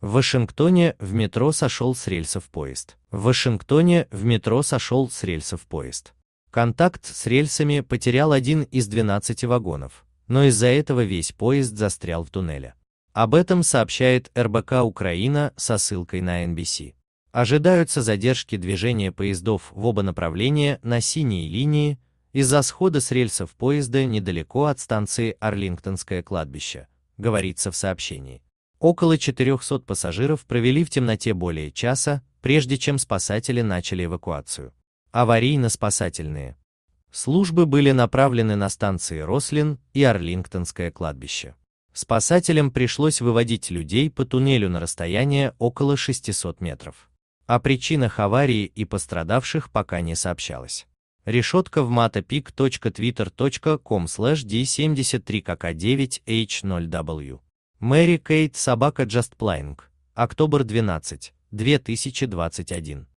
В Вашингтоне в метро сошел с рельсов поезд. В Вашингтоне в метро сошел с рельсов поезд. Контакт с рельсами потерял один из 12 вагонов, но из-за этого весь поезд застрял в туннеле. Об этом сообщает РБК Украина со ссылкой на NBC. Ожидаются задержки движения поездов в оба направления на синей линии из-за схода с рельсов поезда недалеко от станции Арлингтонское кладбище, говорится в сообщении. Около 400 пассажиров провели в темноте более часа, прежде чем спасатели начали эвакуацию. Аварийно-спасательные службы были направлены на станции Рослин и Арлингтонское кладбище. Спасателям пришлось выводить людей по туннелю на расстояние около 600 метров. О причинах аварии и пострадавших пока не сообщалось. Решетка в matapic.twitter.com slash d73kk9h0w Мэри Кейт Собака Джаст Плайнг. Октобер 12, 2021.